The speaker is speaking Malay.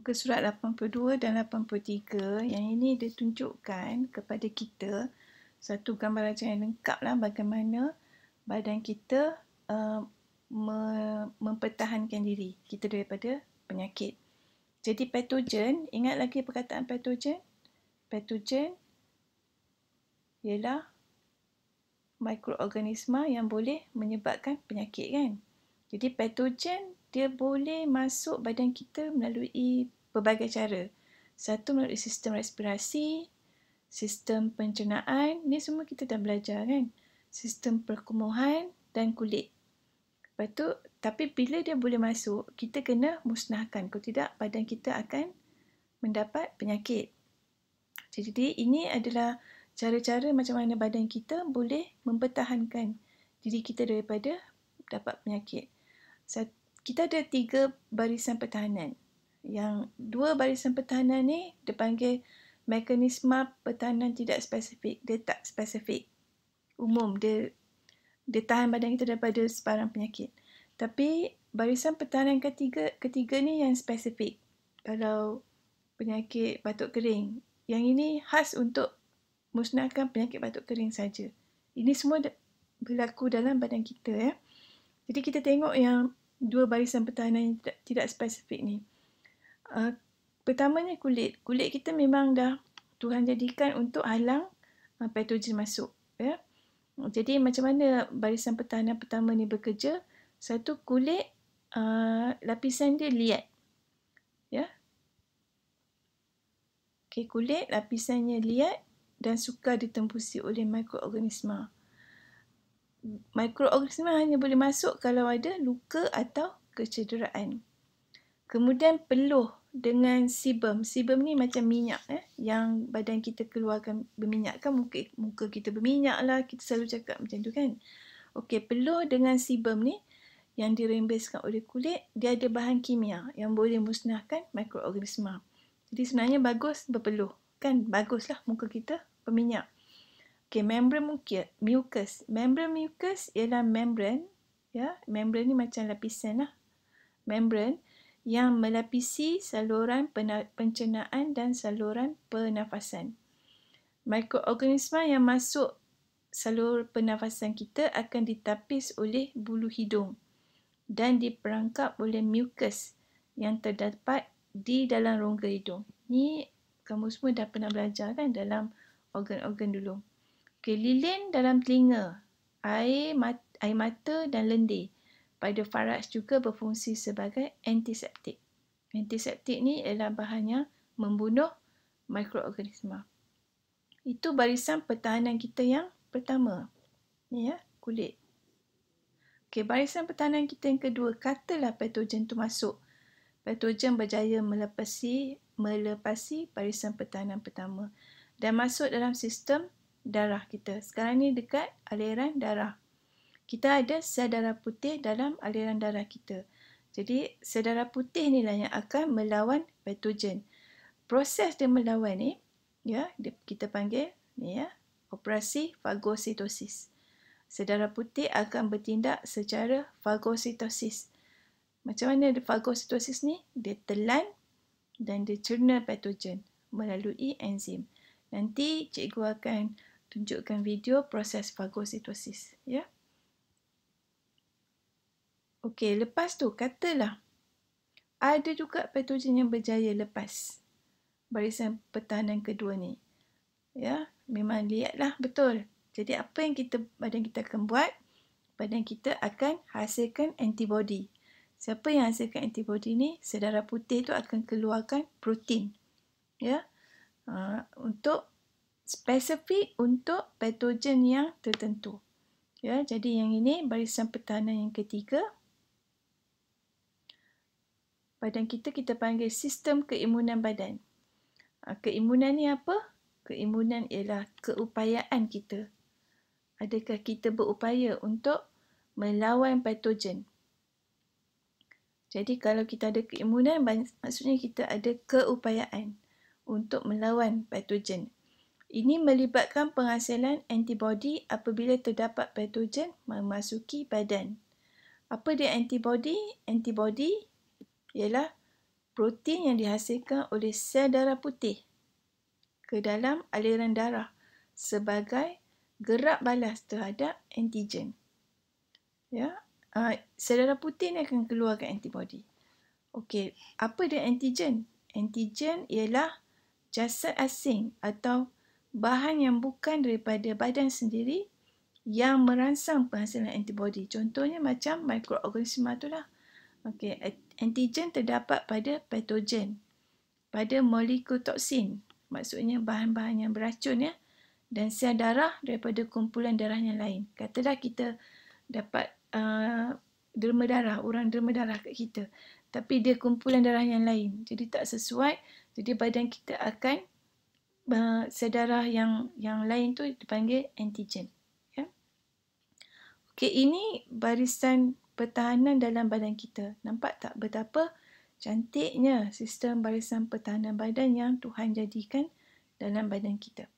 muka surat 82 dan 83 yang ini dia tunjukkan kepada kita satu gambar rancangan yang lengkap lah bagaimana badan kita uh, me- mempertahankan diri kita daripada penyakit. Jadi patogen, ingat lagi perkataan patogen? Patogen ialah mikroorganisma yang boleh menyebabkan penyakit kan? Jadi patogen dia boleh masuk badan kita melalui pelbagai cara. Satu melalui sistem respirasi, sistem pencernaan, ni semua kita dah belajar kan. Sistem perkumuhan dan kulit. Lepas tu, tapi bila dia boleh masuk, kita kena musnahkan. Kalau tidak, badan kita akan mendapat penyakit. Jadi, ini adalah cara-cara macam mana badan kita boleh mempertahankan diri kita daripada dapat penyakit. Kita ada tiga barisan pertahanan yang dua barisan pertahanan ni dia mekanisme pertahanan tidak spesifik. Dia tak spesifik. Umum dia dia tahan badan kita daripada sebarang penyakit. Tapi barisan pertahanan ketiga ketiga ni yang spesifik. Kalau penyakit batuk kering, yang ini khas untuk musnahkan penyakit batuk kering saja. Ini semua berlaku dalam badan kita ya. Jadi kita tengok yang dua barisan pertahanan yang tidak spesifik ni. Ah, pertamanya kulit. Kulit kita memang dah Tuhan jadikan untuk halang uh, ah, patogen masuk. Ya. Jadi macam mana barisan pertahanan pertama ni bekerja? Satu kulit uh, lapisan dia liat. Ya. Okay, kulit lapisannya liat dan suka ditembusi oleh mikroorganisma. Mikroorganisma hanya boleh masuk kalau ada luka atau kecederaan. Kemudian peluh dengan sebum. Sebum ni macam minyak eh yang badan kita keluarkan berminyak kan muka, muka kita berminyak lah kita selalu cakap macam tu kan. Okey, peluh dengan sebum ni yang dirembeskan oleh kulit, dia ada bahan kimia yang boleh musnahkan mikroorganisma. Jadi sebenarnya bagus berpeluh. Kan baguslah muka kita berminyak. Okey, membran mukia, mucus. Membran mucus ialah membran ya, membran ni macam lapisan lah. Membran yang melapisi saluran pencernaan dan saluran pernafasan. Mikroorganisma yang masuk saluran pernafasan kita akan ditapis oleh bulu hidung dan diperangkap oleh mucus yang terdapat di dalam rongga hidung. Ni kamu semua dah pernah belajar kan dalam organ-organ dulu. Okay, dalam telinga, air, mat- air mata dan lendir pada faraj juga berfungsi sebagai antiseptik. Antiseptik ni ialah bahannya membunuh mikroorganisma. Itu barisan pertahanan kita yang pertama. Ni ya, kulit. Okey, barisan pertahanan kita yang kedua, katalah patogen tu masuk. Patogen berjaya melepasi melepasi barisan pertahanan pertama dan masuk dalam sistem darah kita. Sekarang ni dekat aliran darah kita ada sel darah putih dalam aliran darah kita. Jadi, sel darah putih inilah yang akan melawan patogen. Proses dia melawan ni, ya, kita panggil ni ya, operasi fagositosis. Sel darah putih akan bertindak secara fagositosis. Macam mana fagositosis ni? Dia telan dan dia cerna patogen melalui enzim. Nanti cikgu akan tunjukkan video proses fagositosis, ya. Okey, lepas tu katalah ada juga patogen yang berjaya lepas barisan pertahanan kedua ni. Ya, memang lihatlah betul. Jadi apa yang kita badan kita akan buat? Badan kita akan hasilkan antibodi. Siapa yang hasilkan antibodi ni? Sedara putih tu akan keluarkan protein. Ya. Uh, untuk spesifik untuk patogen yang tertentu. Ya, jadi yang ini barisan pertahanan yang ketiga badan kita kita panggil sistem keimunan badan. Ha, keimunan ni apa? Keimunan ialah keupayaan kita. Adakah kita berupaya untuk melawan patogen? Jadi kalau kita ada keimunan, maksudnya kita ada keupayaan untuk melawan patogen. Ini melibatkan penghasilan antibodi apabila terdapat patogen memasuki badan. Apa dia antibodi? Antibodi ialah protein yang dihasilkan oleh sel darah putih ke dalam aliran darah sebagai gerak balas terhadap antigen. Ya, uh, sel darah putih ni akan keluarkan antibody. Okey, apa dia antigen? Antigen ialah jasad asing atau bahan yang bukan daripada badan sendiri yang merangsang penghasilan antibody. Contohnya macam mikroorganisma tu lah. Okey, antigen terdapat pada patogen, pada molekul toksin, maksudnya bahan-bahan yang beracun ya, dan sel darah daripada kumpulan darah yang lain. Katalah kita dapat uh, derma darah, orang derma darah kat kita, tapi dia kumpulan darah yang lain. Jadi tak sesuai, jadi badan kita akan uh, sel darah yang yang lain tu dipanggil antigen. Ya. Okey, ini barisan pertahanan dalam badan kita. Nampak tak betapa cantiknya sistem barisan pertahanan badan yang Tuhan jadikan dalam badan kita.